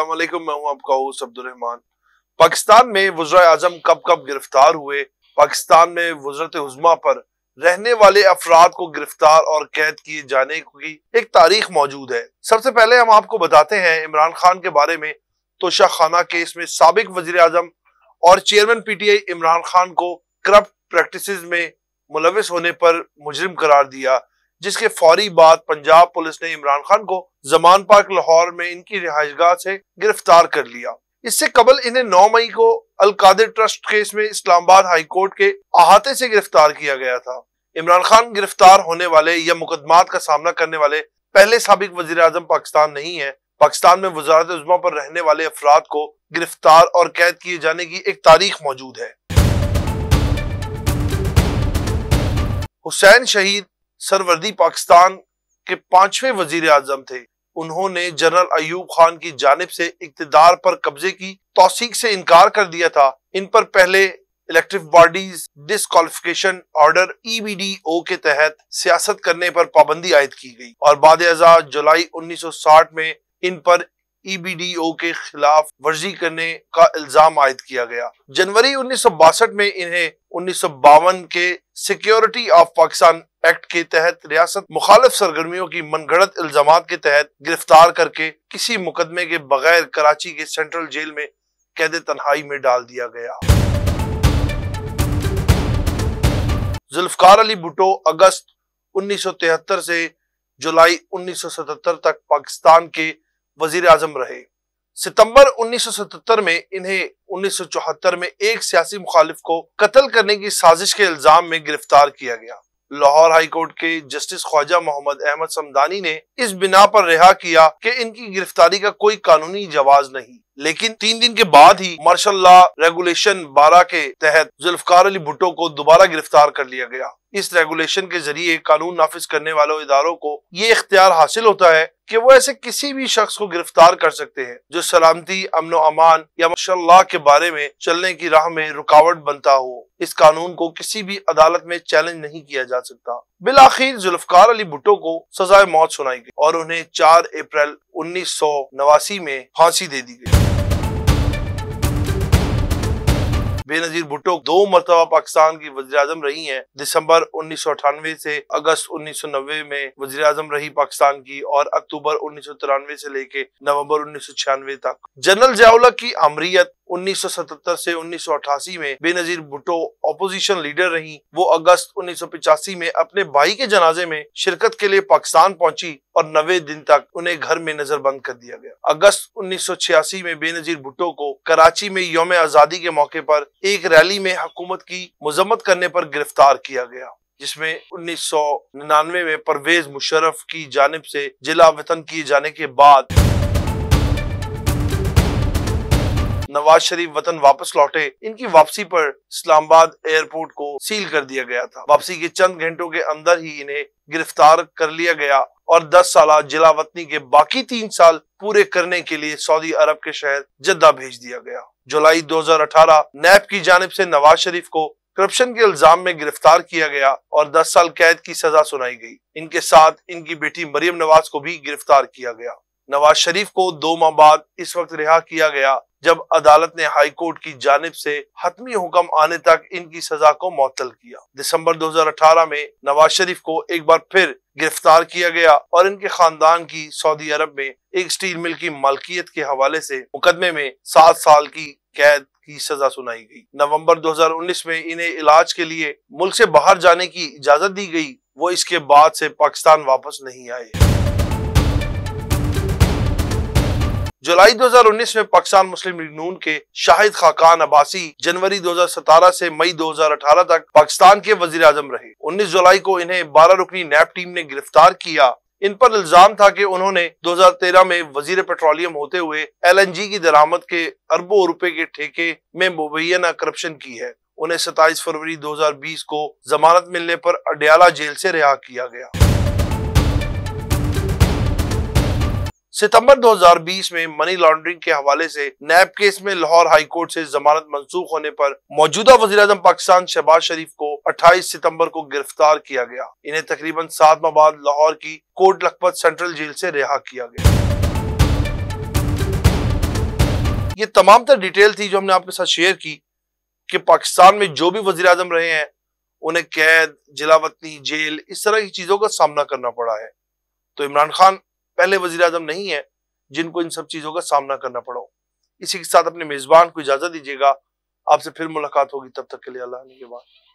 असलम मैं हूं आपका होस्ट अब्दुलरहमान पाकिस्तान में वज्र आजम कब कब गिरफ्तार हुए पाकिस्तान में वजरत हजमा पर रहने वाले अफराद को गिरफ्तार और कैद किए जाने की एक तारीख मौजूद है सबसे पहले हम आपको बताते हैं इमरान खान के बारे में तोशा खाना केस में सबक वजीर अजम और chairman P T I Imran Khan को करप्ट प्रैक्टिस में मुलविस होने पर मुजरिम करार दिया जिसके फौरी बाद पंजाब पुलिस ने इमरान खान को जमान पार्क लाहौर में इनकी रिहाइशगाह से गिरफ्तार कर लिया इससे कबल इन्हें नौ मई को अलकादिर ट्रस्ट केस में इस्लामाबाद हाईकोर्ट के अहाते से गिरफ्तार किया गया था इमरान खान गिरफ्तार होने वाले या मुकदमात का सामना करने वाले पहले सबक वजीर अजम पाकिस्तान नहीं है पाकिस्तान में वजारत उजमा पर रहने वाले अफराद को गिरफ्तार और कैद किए जाने की एक तारीख मौजूद है हुसैन शहीद सरवर्दी पाकिस्तान के पांचवें वजीर आजम थे उन्होंने जनरल अयूब खान की जानब से इकतदार पर कब्जे की तोसीक से इनकार कर दिया था इन पर पहले electric bodies disqualification order EBDO के तहत सियासत करने पर पाबंदी आयद की गई और बाद उन्नीस जुलाई 1960 में इन पर ईबीडीओ e के खिलाफ वर्जी करने का इल्जाम आयद किया गया जनवरी उन्नीस में इन्हें उन्नीस के सिक्योरिटी ऑफ पाकिस्तान एक्ट के तहत रियासत मुखालिफ सरगर्मियों की मनगढ़ंत इल्जाम के तहत गिरफ्तार करके किसी मुकदमे के बगैर कराची के सेंट्रल जेल में कैद तनहाई में डाल दिया गया जुल्फकार अली भुटो अगस्त 1973 से जुलाई 1977 तक पाकिस्तान के वजीर आजम रहे सितंबर 1977 में इन्हें 1974 में एक सियासी मुखालिफ को कत्ल करने की साजिश के इल्जाम में गिरफ्तार किया गया लाहौर हाई कोर्ट के जस्टिस ख्वाजा मोहम्मद अहमद समदानी ने इस बिना पर रिहा किया कि इनकी गिरफ्तारी का कोई कानूनी जवाब नहीं लेकिन तीन दिन के बाद ही मार्शल लॉ रेगुलेशन 12 के तहत जुल्फकार अली भुट्टो को दोबारा गिरफ्तार कर लिया गया इस रेगुलेशन के जरिए कानून नाफिज करने वाले इदारों को ये इख्तियार हासिल होता है कि वो ऐसे किसी भी शख्स को गिरफ्तार कर सकते हैं जो सलामती अमन अमान या मार्शल के बारे में चलने की राह में रुकावट बनता हो इस कानून को किसी भी अदालत में चैलेंज नहीं किया जा सकता बिलाखिर जुल्फकार अली भुट्टो को सजाए मौत सुनाई गई और उन्हें चार अप्रैल उन्नीस में फांसी दे दी गई बेनजीर भुट्टो दो मरतबा पाकिस्तान की वजी अजम रही है दिसंबर उन्नीस सौ अठानवे से अगस्त उन्नीस सौ नब्बे में वजी अजम रही पाकिस्तान की और अक्टूबर उन्नीस सौ तिरानवे से लेके नवम्बर उन्नीस सौ छियानवे तक जनरल जयाउला की अमरीत 1977 से 1988 में बेनजीर भुट्टो अपोजिशन लीडर रही वो अगस्त 1985 में अपने भाई के जनाजे में शिरकत के लिए पाकिस्तान पहुंची और नवे दिन तक उन्हें घर में नजर बंद कर दिया गया अगस्त 1986 में बेनजीर भुट्टो को कराची में योम आज़ादी के मौके पर एक रैली में हुकूमत की मजम्मत करने पर गिरफ्तार किया गया जिसमें उन्नीस में परवेज मुशर्रफ की जानब से जिला वतन किए जाने के बाद नवाज शरीफ वतन वापस लौटे इनकी वापसी पर इस्लामाबाद एयरपोर्ट को सील कर दिया गया था वापसी के चंद घंटों के अंदर ही इन्हें गिरफ्तार कर लिया गया और 10 साल जिला वतनी के बाकी तीन साल पूरे करने के लिए सऊदी अरब के शहर जद्दा भेज दिया गया जुलाई 2018 नैब की जानब से नवाज शरीफ को करप्शन के इल्जाम में गिरफ्तार किया गया और 10 साल कैद की सजा सुनाई गई इनके साथ इनकी बेटी मरियम नवाज को भी गिरफ्तार किया गया नवाज शरीफ को दो माह बाद इस वक्त रिहा किया गया जब अदालत ने हाई कोर्ट की जानब से हतमी हुक्म आने तक इनकी सजा को मअतल किया दिसंबर 2018 में नवाज शरीफ को एक बार फिर गिरफ्तार किया गया और इनके खानदान की सऊदी अरब में एक स्टील मिल की मालकियत के हवाले से मुकदमे में सात साल की कैद की सजा सुनाई गई नवंबर 2019 में इन्हें इलाज के लिए मुल्क से बाहर जाने की इजाजत दी गई वो इसके बाद से पाकिस्तान वापस नहीं आए जुलाई 2019 में पाकिस्तान मुस्लिम लीग नून के शाहिद खाकान अब्बासी जनवरी 2017 से मई 2018 तक पाकिस्तान के वजीर आजम रहे 19 जुलाई को इन्हें बारह रुकनी नैब टीम ने गिरफ्तार किया इन पर इल्जाम था कि उन्होंने 2013 में वजीर पेट्रोलियम होते हुए एलएनजी की दरामद के अरबों रुपए के ठेके में मुबैना करप्शन की है उन्हें सताईस फरवरी दो को जमानत मिलने पर अडयाला जेल से रिहा किया गया सितंबर 2020 में मनी लॉन्ड्रिंग के हवाले से नैब केस में लाहौर हाई कोर्ट से जमानत मंसूख होने पर मौजूदा वजी अजम पाकिस्तान शहबाज शरीफ को 28 सितंबर को गिरफ्तार किया गया इन्हें तकरीबन सात माह बाद लाहौर की कोट लखपत सेंट्रल जेल से रिहा किया गया ये तमाम तर डिटेल थी जो हमने आपके साथ शेयर की कि पाकिस्तान में जो भी वजीर अजम रहे हैं उन्हें कैद जिलावतनी जेल इस तरह की चीजों का सामना करना पड़ा है तो इमरान खान पहले वजीर आजम नहीं है जिनको इन सब चीजों का सामना करना पड़ा इसी के साथ अपने मेजबान को इजाजत दीजिएगा आपसे फिर मुलाकात होगी तब तक के लिए अल्लाह के बाद